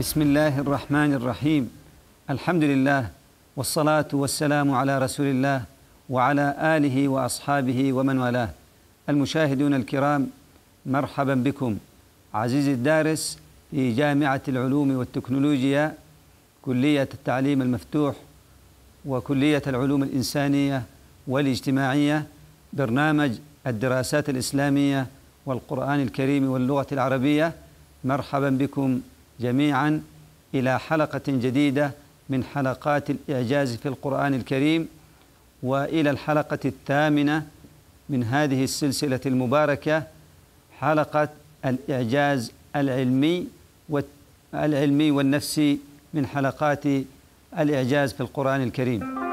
بسم الله الرحمن الرحيم الحمد لله والصلاة والسلام على رسول الله وعلى آله وأصحابه ومن والاه المشاهدون الكرام مرحبا بكم عزيزي الدارس في جامعة العلوم والتكنولوجيا كلية التعليم المفتوح وكلية العلوم الإنسانية والاجتماعية برنامج الدراسات الإسلامية والقرآن الكريم واللغة العربية مرحبا بكم جميعا إلى حلقة جديدة من حلقات الإعجاز في القرآن الكريم وإلى الحلقة الثامنة من هذه السلسلة المباركة حلقة الإعجاز العلمي العلمي والنفسي من حلقات الإعجاز في القرآن الكريم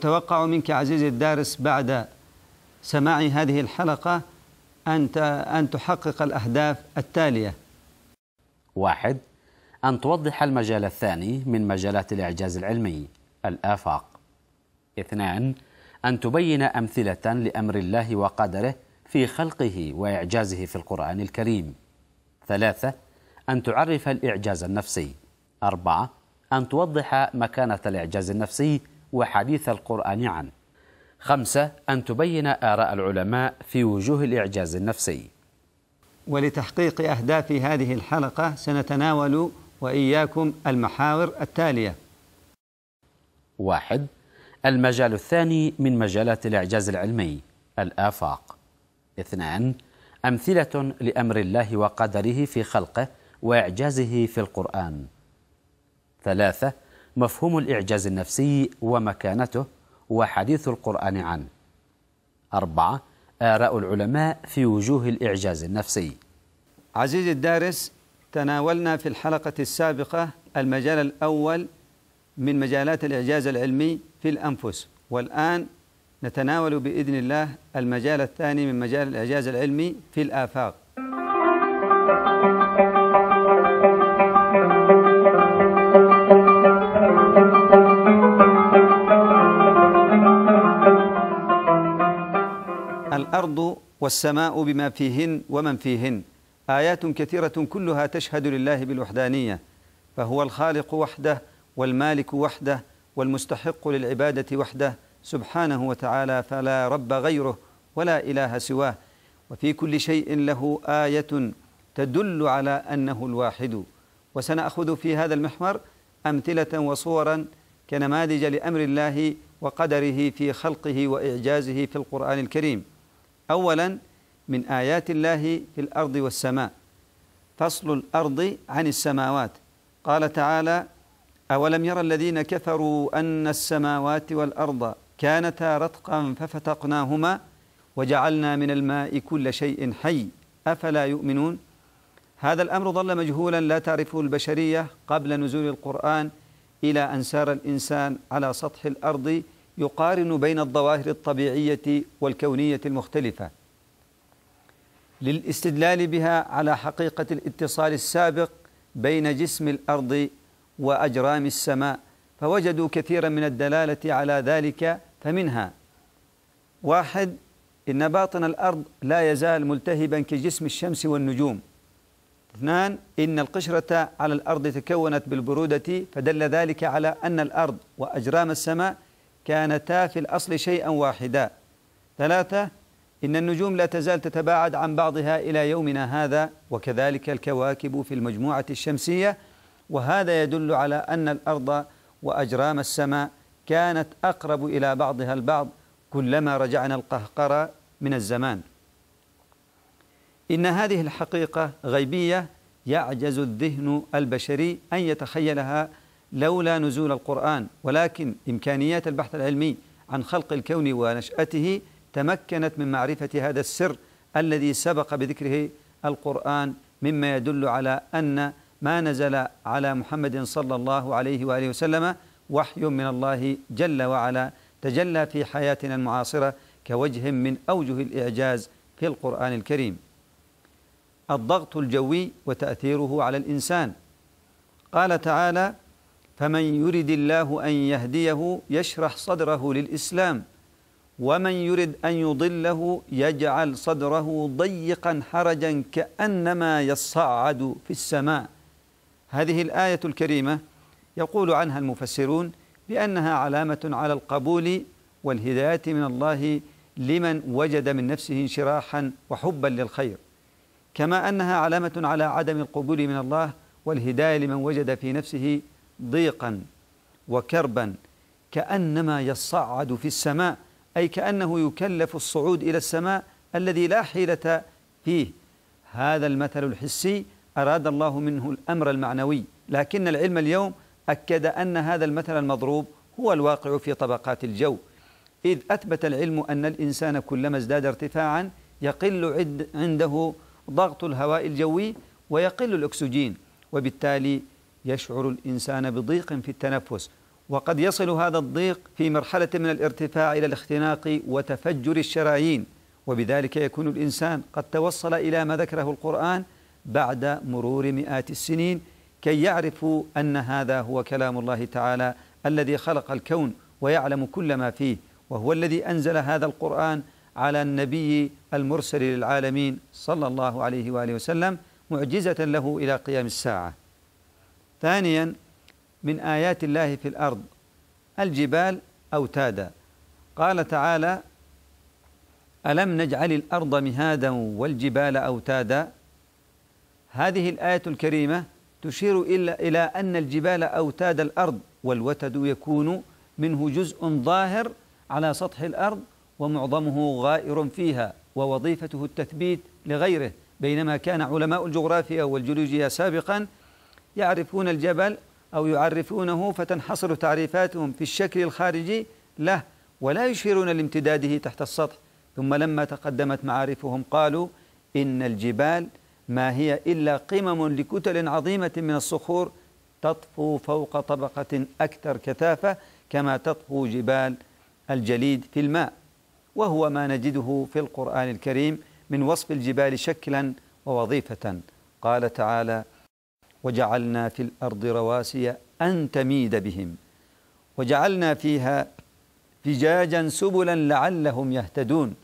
يتوقع منك عزيزي الدارس بعد سماع هذه الحلقة أن أن تحقق الأهداف التالية واحد أن توضح المجال الثاني من مجالات الإعجاز العلمي الآفاق اثنان أن تبين أمثلة لأمر الله وقدره في خلقه وإعجازه في القرآن الكريم ثلاثة أن تعرف الإعجاز النفسي أربعة أن توضح مكانة الإعجاز النفسي وحديث القرآن عنه خمسة أن تبين آراء العلماء في وجوه الإعجاز النفسي ولتحقيق أهداف هذه الحلقة سنتناول وإياكم المحاور التالية واحد المجال الثاني من مجالات الإعجاز العلمي الآفاق اثنان أمثلة لأمر الله وقدره في خلقه وإعجازه في القرآن ثلاثة مفهوم الإعجاز النفسي ومكانته وحديث القرآن عنه أربعة آراء العلماء في وجوه الإعجاز النفسي عزيزي الدارس تناولنا في الحلقة السابقة المجال الأول من مجالات الإعجاز العلمي في الأنفس والآن نتناول بإذن الله المجال الثاني من مجال الإعجاز العلمي في الآفاق والسماء بما فيهن ومن فيهن آيات كثيرة كلها تشهد لله بالوحدانية فهو الخالق وحده والمالك وحده والمستحق للعبادة وحده سبحانه وتعالى فلا رب غيره ولا إله سواه وفي كل شيء له آية تدل على أنه الواحد وسنأخذ في هذا المحور أمثلة وصورا كنماذج لأمر الله وقدره في خلقه وإعجازه في القرآن الكريم أولا من آيات الله في الأرض والسماء فصل الأرض عن السماوات قال تعالى أولم يرى الذين كفروا أن السماوات والأرض كانتا رتقا ففتقناهما وجعلنا من الماء كل شيء حي أفلا يؤمنون هذا الأمر ظل مجهولا لا تعرفه البشرية قبل نزول القرآن إلى أن سار الإنسان على سطح الأرض يقارن بين الظواهر الطبيعية والكونية المختلفة للاستدلال بها على حقيقة الاتصال السابق بين جسم الأرض وأجرام السماء فوجدوا كثيرا من الدلالة على ذلك فمنها واحد إن باطن الأرض لا يزال ملتهبا كجسم الشمس والنجوم اثنان إن القشرة على الأرض تكونت بالبرودة فدل ذلك على أن الأرض وأجرام السماء كانتا في الأصل شيئا واحدا ثلاثة إن النجوم لا تزال تتباعد عن بعضها إلى يومنا هذا وكذلك الكواكب في المجموعة الشمسية وهذا يدل على أن الأرض وأجرام السماء كانت أقرب إلى بعضها البعض كلما رجعنا القهقرة من الزمان إن هذه الحقيقة غيبية يعجز الذهن البشري أن يتخيلها لولا نزول القرآن ولكن إمكانيات البحث العلمي عن خلق الكون ونشأته تمكنت من معرفة هذا السر الذي سبق بذكره القرآن مما يدل على أن ما نزل على محمد صلى الله عليه وآله وسلم وحي من الله جل وعلا تجلى في حياتنا المعاصرة كوجه من أوجه الإعجاز في القرآن الكريم الضغط الجوي وتأثيره على الإنسان قال تعالى فمن يرد الله أن يهديه يشرح صدره للإسلام ومن يرد أن يضله يجعل صدره ضيقا حرجا كأنما يصعد في السماء هذه الآية الكريمة يقول عنها المفسرون بأنها علامة على القبول والهداية من الله لمن وجد من نفسه انشراحا وحبا للخير كما أنها علامة على عدم القبول من الله والهداية لمن وجد في نفسه ضيقا وكربا كانما يصعد في السماء اي كانه يكلف الصعود الى السماء الذي لا حيله فيه هذا المثل الحسي اراد الله منه الامر المعنوي لكن العلم اليوم اكد ان هذا المثل المضروب هو الواقع في طبقات الجو اذ اثبت العلم ان الانسان كلما ازداد ارتفاعا يقل عنده ضغط الهواء الجوي ويقل الاكسجين وبالتالي يشعر الإنسان بضيق في التنفس وقد يصل هذا الضيق في مرحلة من الارتفاع إلى الاختناق وتفجر الشرايين وبذلك يكون الإنسان قد توصل إلى ما ذكره القرآن بعد مرور مئات السنين كي يعرفوا أن هذا هو كلام الله تعالى الذي خلق الكون ويعلم كل ما فيه وهو الذي أنزل هذا القرآن على النبي المرسل للعالمين صلى الله عليه وآله وسلم معجزة له إلى قيام الساعة ثانيا من آيات الله في الأرض الجبال أوتادا قال تعالى ألم نجعل الأرض مهادا والجبال أوتادا هذه الآية الكريمة تشير إلى أن الجبال أوتاد الأرض والوتد يكون منه جزء ظاهر على سطح الأرض ومعظمه غائر فيها ووظيفته التثبيت لغيره بينما كان علماء الجغرافيا والجيولوجيا سابقا يعرفون الجبل أو يعرفونه فتنحصر تعريفاتهم في الشكل الخارجي له ولا يشيرون لامتداده تحت السطح ثم لما تقدمت معارفهم قالوا إن الجبال ما هي إلا قمم لكتل عظيمة من الصخور تطفو فوق طبقة أكثر كثافة كما تطفو جبال الجليد في الماء وهو ما نجده في القرآن الكريم من وصف الجبال شكلا ووظيفة قال تعالى وجعلنا في الارض رواسي ان تميد بهم وجعلنا فيها فجاجا سبلا لعلهم يهتدون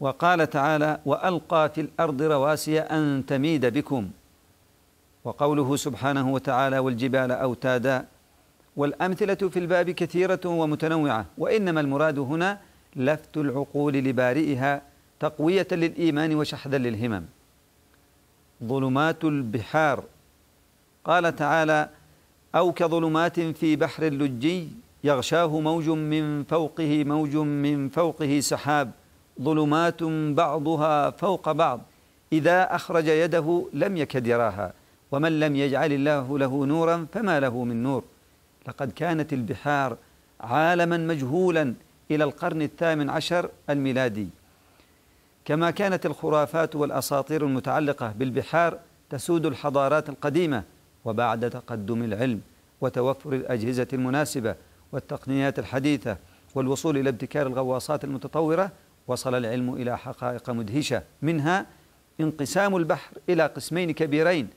وقال تعالى والقى في الارض رواسي ان تميد بكم وقوله سبحانه وتعالى والجبال اوتادا والامثله في الباب كثيره ومتنوعه وانما المراد هنا لفت العقول لبارئها تقويه للايمان وشحذا للهمم ظلمات البحار قال تعالى أو كظلمات في بحر لجي يغشاه موج من فوقه موج من فوقه سحاب ظلمات بعضها فوق بعض إذا أخرج يده لم يكد يراها ومن لم يجعل الله له نورا فما له من نور لقد كانت البحار عالما مجهولا إلى القرن الثامن عشر الميلادي كما كانت الخرافات والأساطير المتعلقة بالبحار تسود الحضارات القديمة وبعد تقدم العلم وتوفر الأجهزة المناسبة والتقنيات الحديثة والوصول إلى ابتكار الغواصات المتطورة وصل العلم إلى حقائق مدهشة منها انقسام البحر إلى قسمين كبيرين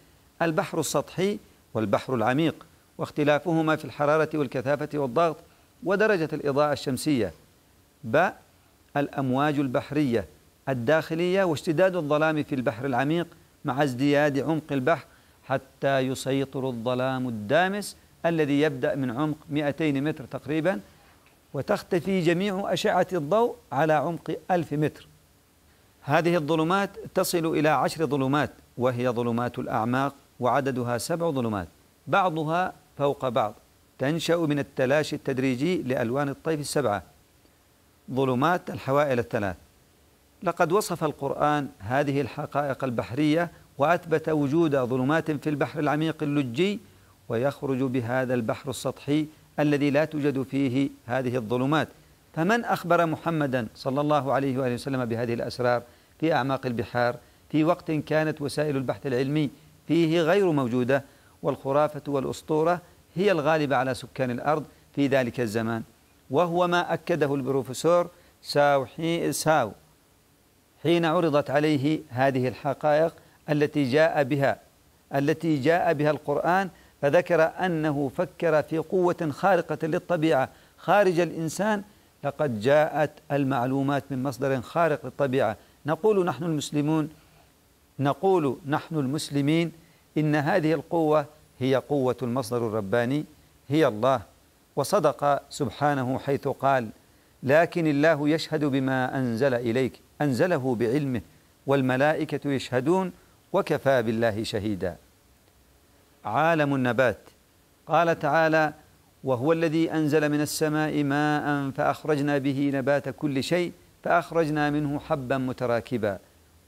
البحر السطحي والبحر العميق واختلافهما في الحرارة والكثافة والضغط ودرجة الإضاءة الشمسية ب الأمواج البحرية الداخلية واشتداد الظلام في البحر العميق مع ازدياد عمق البحر حتى يسيطر الظلام الدامس الذي يبدأ من عمق 200 متر تقريبا وتختفي جميع أشعة الضوء على عمق 1000 متر هذه الظلمات تصل إلى عشر ظلمات وهي ظلمات الأعماق وعددها سبع ظلمات بعضها فوق بعض تنشأ من التلاشي التدريجي لألوان الطيف السبعة ظلمات الحوائل الثلاث لقد وصف القرآن هذه الحقائق البحرية وأثبت وجود ظلمات في البحر العميق اللجي ويخرج بهذا البحر السطحي الذي لا توجد فيه هذه الظلمات فمن أخبر محمدا صلى الله عليه وآله وسلم بهذه الأسرار في أعماق البحار في وقت كانت وسائل البحث العلمي فيه غير موجودة والخرافة والأسطورة هي الغالبة على سكان الأرض في ذلك الزمان وهو ما أكده البروفيسور ساو, حين عرضت عليه هذه الحقائق التي جاء بها التي جاء بها القرآن فذكر أنه فكر في قوة خارقة للطبيعة خارج الإنسان لقد جاءت المعلومات من مصدر خارق للطبيعة نقول نحن المسلمون نقول نحن المسلمين إن هذه القوة هي قوة المصدر الرباني هي الله وصدق سبحانه حيث قال لكن الله يشهد بما أنزل إليك أنزله بعلمه والملائكة يشهدون وكفى بالله شهيدا عالم النبات قال تعالى وهو الذي أنزل من السماء ماء فأخرجنا به نبات كل شيء فأخرجنا منه حبا متراكبا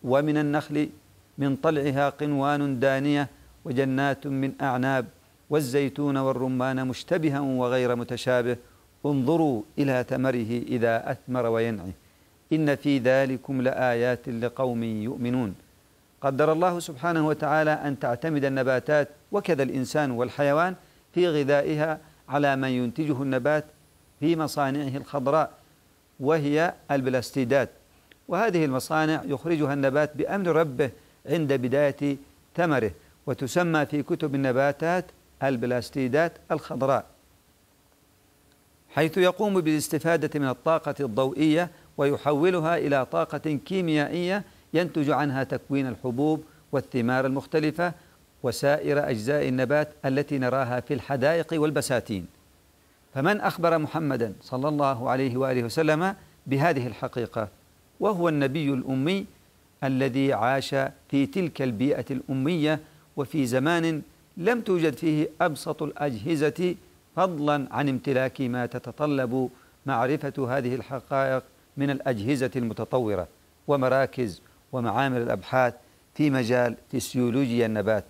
ومن النخل من طلعها قنوان دانية وجنات من أعناب والزيتون والرمان مشتبها وغير متشابه انظروا إلى ثمره إذا أثمر وينعي إن في ذلكم لآيات لقوم يؤمنون قدر الله سبحانه وتعالى أن تعتمد النباتات وكذا الإنسان والحيوان في غذائها على ما ينتجه النبات في مصانعه الخضراء وهي البلاستيدات وهذه المصانع يخرجها النبات بأمر ربه عند بداية ثمره وتسمى في كتب النباتات البلاستيدات الخضراء حيث يقوم بالاستفادة من الطاقة الضوئية ويحولها إلى طاقة كيميائية ينتج عنها تكوين الحبوب والثمار المختلفة وسائر أجزاء النبات التي نراها في الحدائق والبساتين فمن أخبر محمدا صلى الله عليه وآله وسلم بهذه الحقيقة وهو النبي الأمي الذي عاش في تلك البيئة الأمية وفي زمان لم توجد فيه أبسط الأجهزة فضلا عن امتلاك ما تتطلب معرفة هذه الحقائق من الأجهزة المتطورة ومراكز ومعامل الأبحاث في مجال فسيولوجيا النبات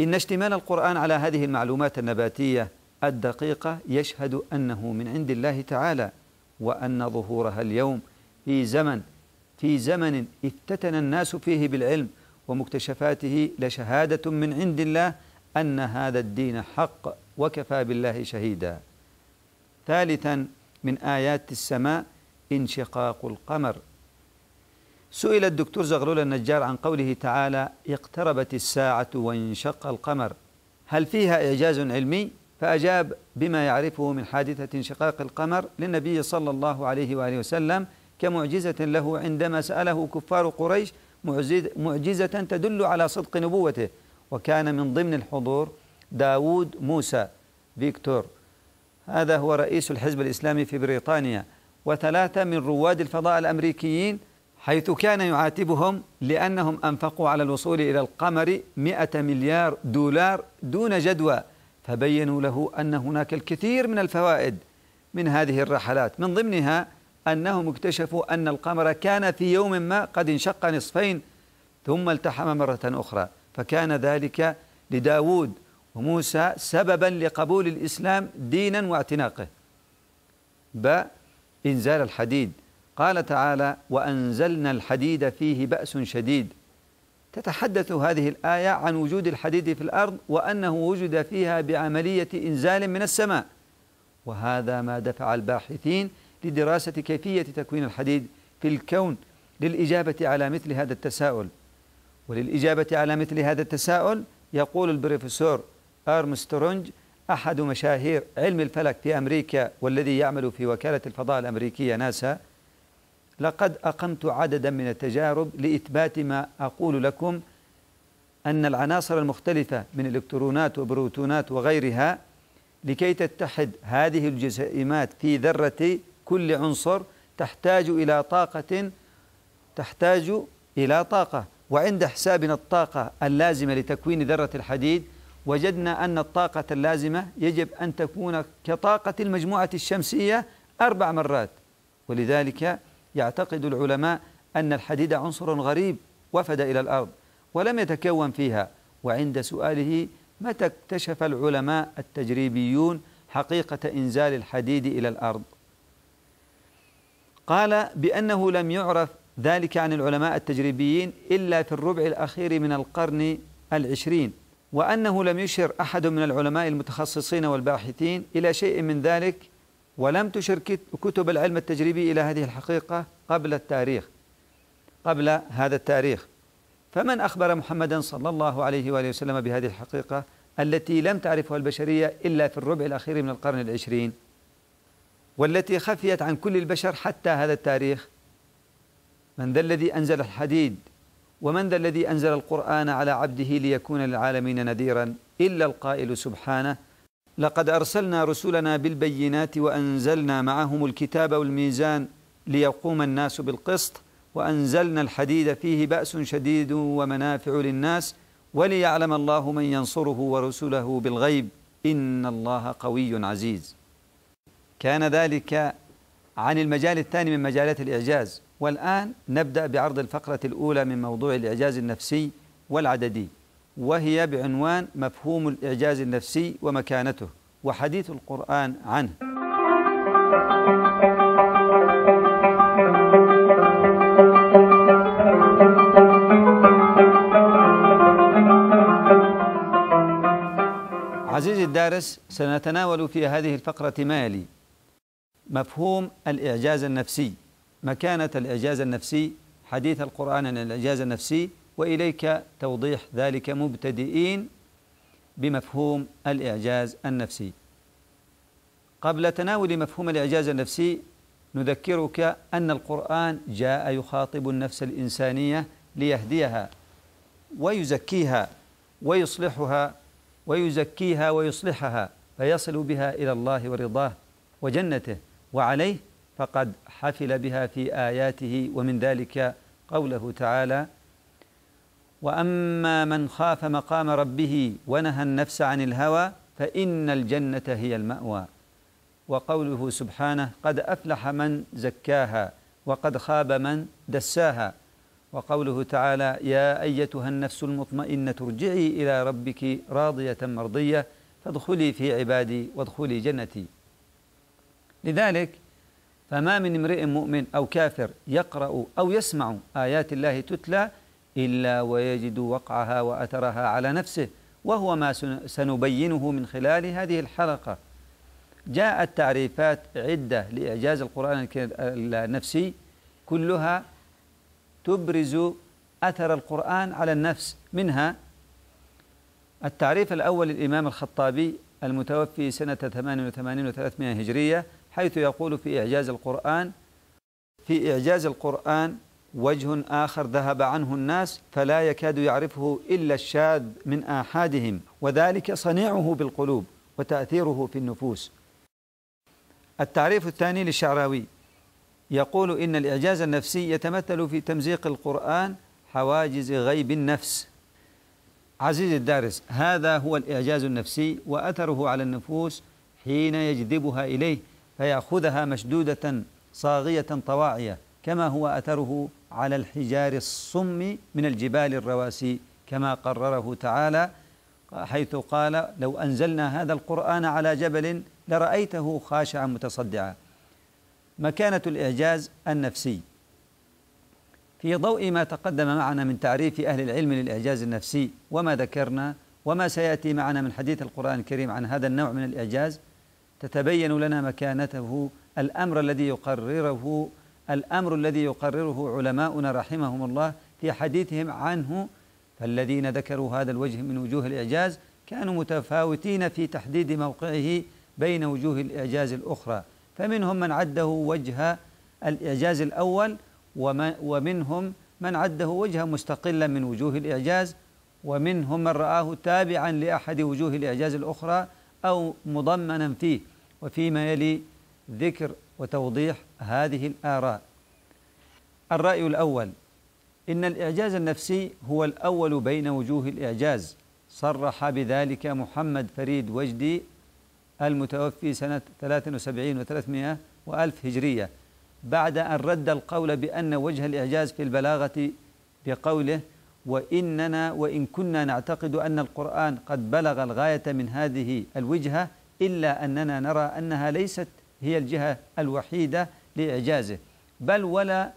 إن اشتمال القرآن على هذه المعلومات النباتية الدقيقة يشهد أنه من عند الله تعالى وأن ظهورها اليوم في زمن في زمن افتتن الناس فيه بالعلم ومكتشفاته لشهادة من عند الله أن هذا الدين حق وكفى بالله شهيدا ثالثا من آيات السماء انشقاق القمر سئل الدكتور زغلول النجار عن قوله تعالى اقتربت الساعة وانشق القمر هل فيها إعجاز علمي؟ فأجاب بما يعرفه من حادثة انشقاق القمر للنبي صلى الله عليه وآله وسلم كمعجزة له عندما سأله كفار قريش معجزة تدل على صدق نبوته وكان من ضمن الحضور داوود موسى فيكتور هذا هو رئيس الحزب الإسلامي في بريطانيا وثلاثة من رواد الفضاء الأمريكيين حيث كان يعاتبهم لأنهم أنفقوا على الوصول إلى القمر مئة مليار دولار دون جدوى فبينوا له أن هناك الكثير من الفوائد من هذه الرحلات من ضمنها أنهم اكتشفوا أن القمر كان في يوم ما قد انشق نصفين ثم التحم مرة أخرى فكان ذلك لداود وموسى سببا لقبول الإسلام دينا واعتناقه ب إنزال الحديد قال تعالى وأنزلنا الحديد فيه بأس شديد تتحدث هذه الآية عن وجود الحديد في الأرض وأنه وجد فيها بعملية إنزال من السماء وهذا ما دفع الباحثين لدراسة كيفية تكوين الحديد في الكون للإجابة على مثل هذا التساؤل وللإجابة على مثل هذا التساؤل يقول البروفيسور أرمسترونج أحد مشاهير علم الفلك في أمريكا والذي يعمل في وكالة الفضاء الأمريكية ناسا لقد أقمت عددا من التجارب لإثبات ما أقول لكم أن العناصر المختلفة من إلكترونات وبروتونات وغيرها لكي تتحد هذه الجسيمات في ذرة كل عنصر تحتاج إلى طاقة تحتاج إلى طاقة وعند حسابنا الطاقة اللازمة لتكوين ذرة الحديد وجدنا أن الطاقة اللازمة يجب أن تكون كطاقة المجموعة الشمسية أربع مرات ولذلك يعتقد العلماء أن الحديد عنصر غريب وفد إلى الأرض ولم يتكون فيها وعند سؤاله متى اكتشف العلماء التجريبيون حقيقة إنزال الحديد إلى الأرض قال بأنه لم يعرف ذلك عن العلماء التجريبيين إلا في الربع الأخير من القرن العشرين وأنه لم يشر أحد من العلماء المتخصصين والباحثين إلى شيء من ذلك ولم تشر كتب العلم التجريبي إلى هذه الحقيقة قبل التاريخ قبل هذا التاريخ فمن أخبر محمدا صلى الله عليه وآله وسلم بهذه الحقيقة التي لم تعرفها البشرية إلا في الربع الأخير من القرن العشرين والتي خفيت عن كل البشر حتى هذا التاريخ من ذا الذي أنزل الحديد ومن ذا الذي أنزل القرآن على عبده ليكون للعالمين نذيرا إلا القائل سبحانه لقد أرسلنا رسلنا بالبينات وأنزلنا معهم الكتاب والميزان ليقوم الناس بالقسط وأنزلنا الحديد فيه بأس شديد ومنافع للناس وليعلم الله من ينصره ورسله بالغيب إن الله قوي عزيز كان ذلك عن المجال الثاني من مجالات الإعجاز والآن نبدأ بعرض الفقرة الأولى من موضوع الإعجاز النفسي والعددي وهي بعنوان مفهوم الإعجاز النفسي ومكانته وحديث القرآن عنه عزيزي الدارس سنتناول في هذه الفقرة ما يلي مفهوم الإعجاز النفسي مكانة الإعجاز النفسي حديث القرآن عن الإعجاز النفسي وإليك توضيح ذلك مبتدئين بمفهوم الإعجاز النفسي قبل تناول مفهوم الإعجاز النفسي نذكرك أن القرآن جاء يخاطب النفس الإنسانية ليهديها ويزكيها ويصلحها ويزكيها ويصلحها فيصل بها إلى الله ورضاه وجنته وعليه فقد حفل بها في آياته ومن ذلك قوله تعالى واما من خاف مقام ربه ونهى النفس عن الهوى فان الجنه هي الماوى وقوله سبحانه قد افلح من زكاها وقد خاب من دساها وقوله تعالى يا ايتها النفس المطمئنه ارجعي الى ربك راضيه مرضيه فادخلي في عبادي وادخلي جنتي لذلك فما من امرئ مؤمن او كافر يقرا او يسمع ايات الله تتلى إلا ويجد وقعها وأثرها على نفسه وهو ما سنبينه من خلال هذه الحلقة جاءت تعريفات عدة لإعجاز القرآن النفسي كلها تبرز أثر القرآن على النفس منها التعريف الأول للإمام الخطابي المتوفي سنة 88 و300 هجرية حيث يقول في إعجاز القرآن في إعجاز القرآن وجه آخر ذهب عنه الناس فلا يكاد يعرفه إلا الشاذ من آحادهم وذلك صنيعه بالقلوب وتأثيره في النفوس التعريف الثاني للشعراوي يقول إن الإعجاز النفسي يتمثل في تمزيق القرآن حواجز غيب النفس عزيزي الدارس هذا هو الإعجاز النفسي وأثره على النفوس حين يجذبها إليه فيأخذها مشدودة صاغية طواعية كما هو أثره على الحجار الصم من الجبال الرواسي كما قرره تعالى حيث قال لو أنزلنا هذا القرآن على جبل لرأيته خاشعا متصدعا مكانة الإعجاز النفسي في ضوء ما تقدم معنا من تعريف أهل العلم للإعجاز النفسي وما ذكرنا وما سيأتي معنا من حديث القرآن الكريم عن هذا النوع من الإعجاز تتبين لنا مكانته الأمر الذي يقرره الأمر الذي يقرره علماؤنا رحمهم الله في حديثهم عنه فالذين ذكروا هذا الوجه من وجوه الإعجاز كانوا متفاوتين في تحديد موقعه بين وجوه الإعجاز الأخرى فمنهم من عده وجه الإعجاز الأول ومنهم من عده وجها مستقلا من وجوه الإعجاز ومنهم من رآه تابعا لأحد وجوه الإعجاز الأخرى أو مضمنا فيه وفيما يلي ذكر وتوضيح هذه الآراء الرأي الأول إن الإعجاز النفسي هو الأول بين وجوه الإعجاز صرح بذلك محمد فريد وجدي المتوفي سنة 73 و300 وألف هجرية بعد أن رد القول بأن وجه الإعجاز في البلاغة بقوله وإننا وإن كنا نعتقد أن القرآن قد بلغ الغاية من هذه الوجهة إلا أننا نرى أنها ليست هي الجهة الوحيدة لإعجازه بل ولا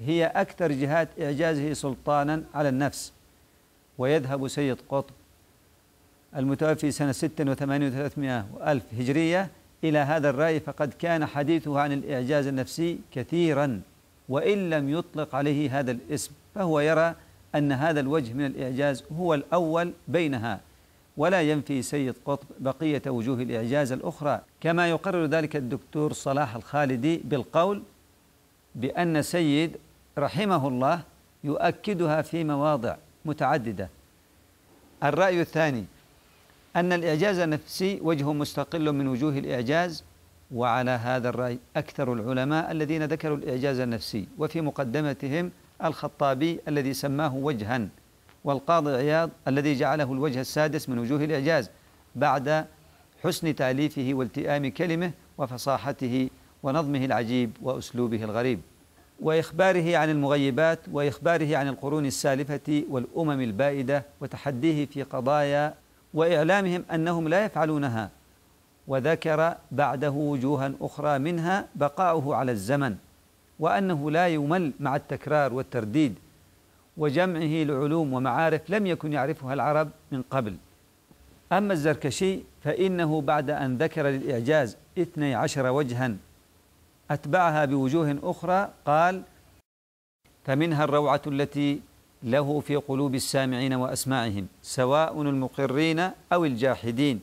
هي أكثر جهات إعجازه سلطانا على النفس ويذهب سيد قطب المتوفي سنة ستة و300 ألف هجرية إلى هذا الرأي فقد كان حديثه عن الإعجاز النفسي كثيرا وإن لم يطلق عليه هذا الاسم فهو يرى أن هذا الوجه من الإعجاز هو الأول بينها ولا ينفي سيد قطب بقية وجوه الإعجاز الأخرى كما يقرر ذلك الدكتور صلاح الخالدي بالقول بأن سيد رحمه الله يؤكدها في مواضع متعددة الرأي الثاني أن الإعجاز النفسي وجه مستقل من وجوه الإعجاز وعلى هذا الرأي أكثر العلماء الذين ذكروا الإعجاز النفسي وفي مقدمتهم الخطابي الذي سماه وجهاً والقاضي عياض الذي جعله الوجه السادس من وجوه الإعجاز بعد حسن تأليفه والتئام كلمه وفصاحته ونظمه العجيب وأسلوبه الغريب وإخباره عن المغيبات وإخباره عن القرون السالفة والأمم البائدة وتحديه في قضايا وإعلامهم أنهم لا يفعلونها وذكر بعده وجوها أخرى منها بقاؤه على الزمن وأنه لا يمل مع التكرار والترديد وجمعه لعلوم ومعارف لم يكن يعرفها العرب من قبل أما الزركشي فإنه بعد أن ذكر للإعجاز اثني عشر وجها أتبعها بوجوه أخرى قال فمنها الروعة التي له في قلوب السامعين وأسماعهم سواء المقرين أو الجاحدين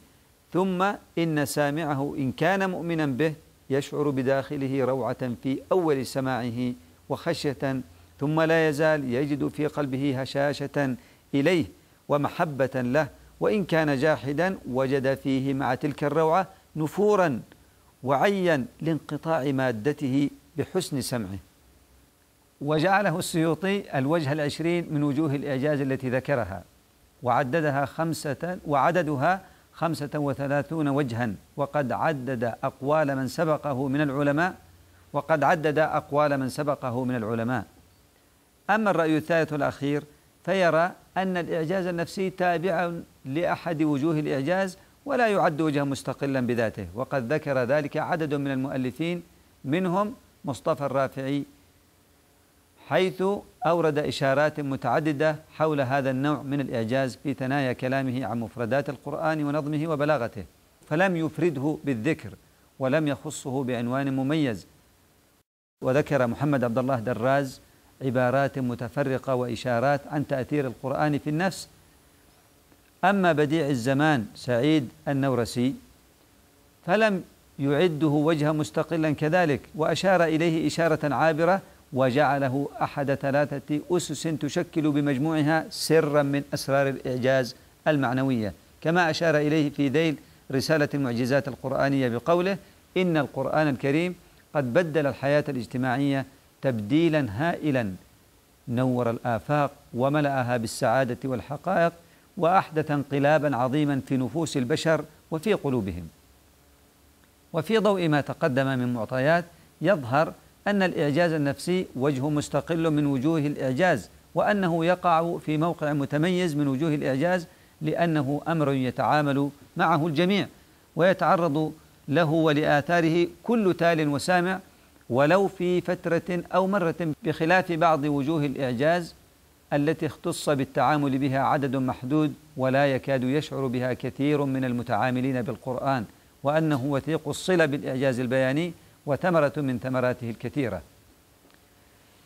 ثم إن سامعه إن كان مؤمنا به يشعر بداخله روعة في أول سماعه وخشية ثم لا يزال يجد في قلبه هشاشة إليه ومحبة له وإن كان جاحدا وجد فيه مع تلك الروعة نفورا وعيا لانقطاع مادته بحسن سمعه وجعله السيوطي الوجه العشرين من وجوه الإعجاز التي ذكرها وعددها خمسة وعددها خمسة وثلاثون وجها وقد عدد أقوال من سبقه من العلماء وقد عدد أقوال من سبقه من العلماء أما الرأي الثالث والأخير فيرى أن الإعجاز النفسي تابع لأحد وجوه الإعجاز ولا يعد وجها مستقلا بذاته وقد ذكر ذلك عدد من المؤلفين منهم مصطفى الرافعي حيث أورد إشارات متعددة حول هذا النوع من الإعجاز في ثنايا كلامه عن مفردات القرآن ونظمه وبلاغته فلم يفرده بالذكر ولم يخصه بعنوان مميز وذكر محمد عبد الله دراز عبارات متفرقة وإشارات عن تأثير القرآن في النفس أما بديع الزمان سعيد النورسي فلم يعده وجها مستقلا كذلك وأشار إليه إشارة عابرة وجعله أحد ثلاثة أسس تشكل بمجموعها سرا من أسرار الإعجاز المعنوية كما أشار إليه في ذيل رسالة المعجزات القرآنية بقوله إن القرآن الكريم قد بدل الحياة الاجتماعية تبديلا هائلا نور الآفاق وملأها بالسعادة والحقائق وأحدث انقلابا عظيما في نفوس البشر وفي قلوبهم وفي ضوء ما تقدم من معطيات يظهر أن الإعجاز النفسي وجه مستقل من وجوه الإعجاز وأنه يقع في موقع متميز من وجوه الإعجاز لأنه أمر يتعامل معه الجميع ويتعرض له ولآثاره كل تال وسامع ولو في فترة أو مرة بخلاف بعض وجوه الإعجاز التي اختص بالتعامل بها عدد محدود ولا يكاد يشعر بها كثير من المتعاملين بالقرآن وأنه وثيق الصلة بالإعجاز البياني وثمرة من ثمراته الكثيرة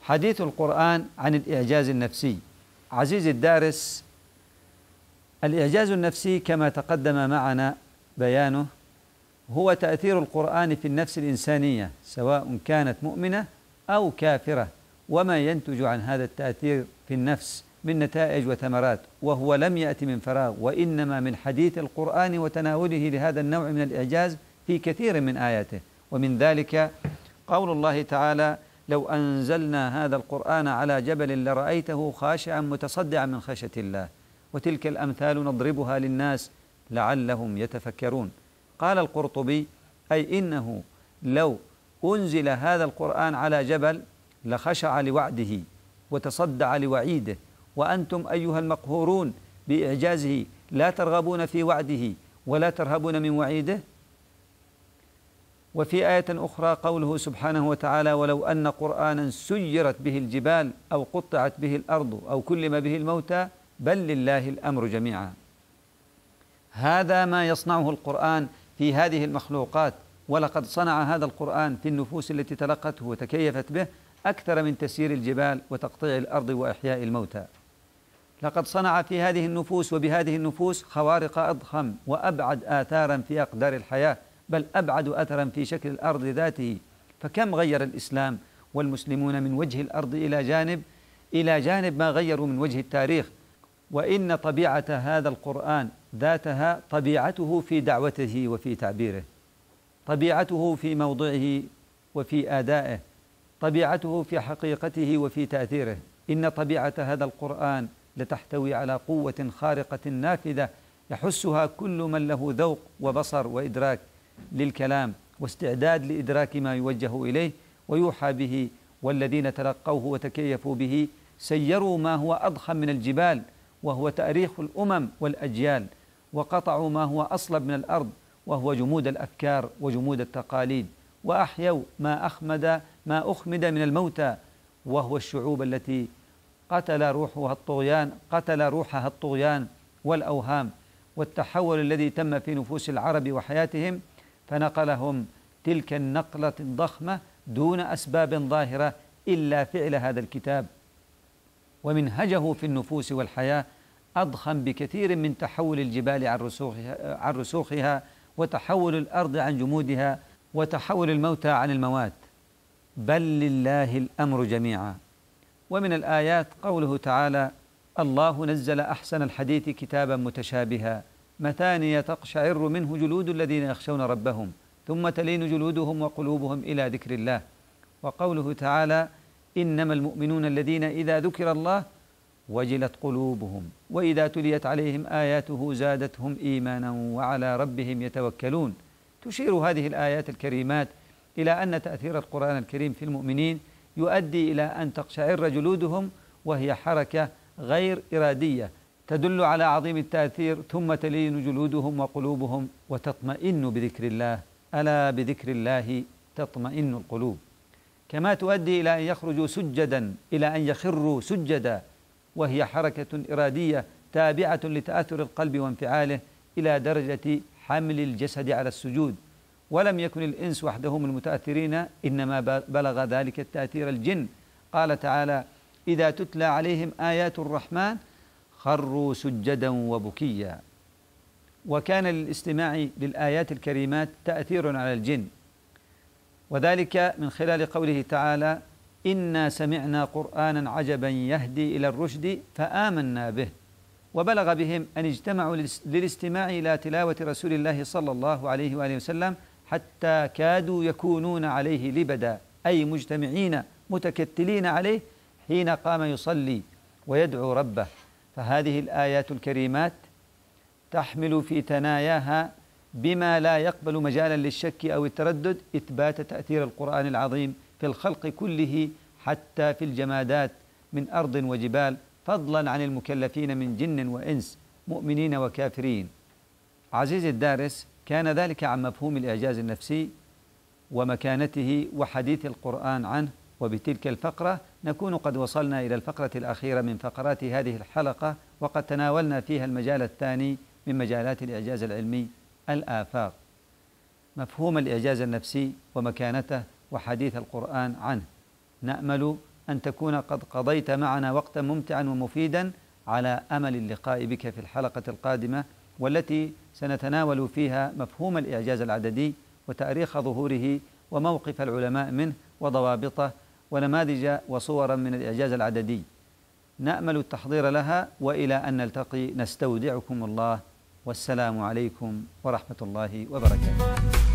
حديث القرآن عن الإعجاز النفسي عزيزي الدارس الإعجاز النفسي كما تقدم معنا بيانه هو تأثير القرآن في النفس الإنسانية سواء كانت مؤمنة أو كافرة وما ينتج عن هذا التأثير في النفس من نتائج وثمرات وهو لم يأتي من فراغ وإنما من حديث القرآن وتناوله لهذا النوع من الإعجاز في كثير من آياته ومن ذلك قول الله تعالى لو أنزلنا هذا القرآن على جبل لرأيته خاشعا متصدعا من خشية الله وتلك الأمثال نضربها للناس لعلهم يتفكرون قال القرطبي أي إنه لو أنزل هذا القرآن على جبل لخشع لوعده وتصدع لوعيده وأنتم أيها المقهورون بإعجازه لا ترغبون في وعده ولا ترهبون من وعيده وفي آية أخرى قوله سبحانه وتعالى ولو أن قرآنا سيرت به الجبال أو قطعت به الأرض أو كلم به الموتى بل لله الأمر جميعا هذا ما يصنعه القرآن في هذه المخلوقات ولقد صنع هذا القرآن في النفوس التي تلقته وتكيفت به أكثر من تسيير الجبال وتقطيع الأرض وإحياء الموتى لقد صنع في هذه النفوس وبهذه النفوس خوارق أضخم وأبعد آثارا في أقدار الحياة بل أبعد أثرا في شكل الأرض ذاته فكم غير الإسلام والمسلمون من وجه الأرض إلى جانب إلى جانب ما غيروا من وجه التاريخ وإن طبيعة هذا القرآن ذاتها طبيعته في دعوته وفي تعبيره طبيعته في موضعه وفي ادائه طبيعته في حقيقته وفي تاثيره ان طبيعه هذا القران لتحتوي على قوه خارقه نافذه يحسها كل من له ذوق وبصر وادراك للكلام واستعداد لادراك ما يوجه اليه ويوحى به والذين تلقوه وتكيفوا به سيروا ما هو اضخم من الجبال وهو تاريخ الامم والاجيال وقطعوا ما هو أصلب من الأرض وهو جمود الأفكار وجمود التقاليد وأحيوا ما أخمد ما أخمد من الموتى وهو الشعوب التي قتل روحها الطغيان قتل روحها الطغيان والأوهام والتحول الذي تم في نفوس العرب وحياتهم فنقلهم تلك النقلة الضخمة دون أسباب ظاهرة إلا فعل هذا الكتاب ومنهجه في النفوس والحياة أضخم بكثير من تحول الجبال عن رسوخها, عن رسوخها وتحول الأرض عن جمودها وتحول الموتى عن الموات بل لله الأمر جميعا ومن الآيات قوله تعالى الله نزل أحسن الحديث كتابا متشابها مثاني تقشعر منه جلود الذين يخشون ربهم ثم تلين جلودهم وقلوبهم إلى ذكر الله وقوله تعالى إنما المؤمنون الذين إذا ذكر الله وجلت قلوبهم واذا تليت عليهم اياته زادتهم ايمانا وعلى ربهم يتوكلون تشير هذه الايات الكريمات الى ان تاثير القران الكريم في المؤمنين يؤدي الى ان تقشعر جلودهم وهي حركه غير اراديه تدل على عظيم التاثير ثم تلين جلودهم وقلوبهم وتطمئن بذكر الله الا بذكر الله تطمئن القلوب كما تؤدي الى ان يخرجوا سجدا الى ان يخروا سجدا وهي حركة إرادية تابعة لتأثر القلب وانفعاله إلى درجة حمل الجسد على السجود ولم يكن الإنس وحدهم المتأثرين إنما بلغ ذلك التأثير الجن قال تعالى إذا تتلى عليهم آيات الرحمن خروا سجدا وبكيا وكان للاستماع للآيات الكريمات تأثير على الجن وذلك من خلال قوله تعالى إنا سمعنا قرآنا عجبا يهدي إلى الرشد فآمنا به وبلغ بهم أن اجتمعوا للاستماع إلى تلاوة رسول الله صلى الله عليه وآله وسلم حتى كادوا يكونون عليه لبدا أي مجتمعين متكتلين عليه حين قام يصلي ويدعو ربه فهذه الآيات الكريمات تحمل في ثناياها بما لا يقبل مجالا للشك أو التردد إثبات تأثير القرآن العظيم في الخلق كله حتى في الجمادات من أرض وجبال فضلا عن المكلفين من جن وإنس مؤمنين وكافرين عزيزي الدارس كان ذلك عن مفهوم الإعجاز النفسي ومكانته وحديث القرآن عنه وبتلك الفقرة نكون قد وصلنا إلى الفقرة الأخيرة من فقرات هذه الحلقة وقد تناولنا فيها المجال الثاني من مجالات الإعجاز العلمي الآفاق مفهوم الإعجاز النفسي ومكانته وحديث القرآن عنه نأمل أن تكون قد قضيت معنا وقتا ممتعا ومفيدا على أمل اللقاء بك في الحلقة القادمة والتي سنتناول فيها مفهوم الإعجاز العددي وتاريخ ظهوره وموقف العلماء منه وضوابطه ونماذج وصورا من الإعجاز العددي نأمل التحضير لها وإلى أن نلتقي نستودعكم الله والسلام عليكم ورحمة الله وبركاته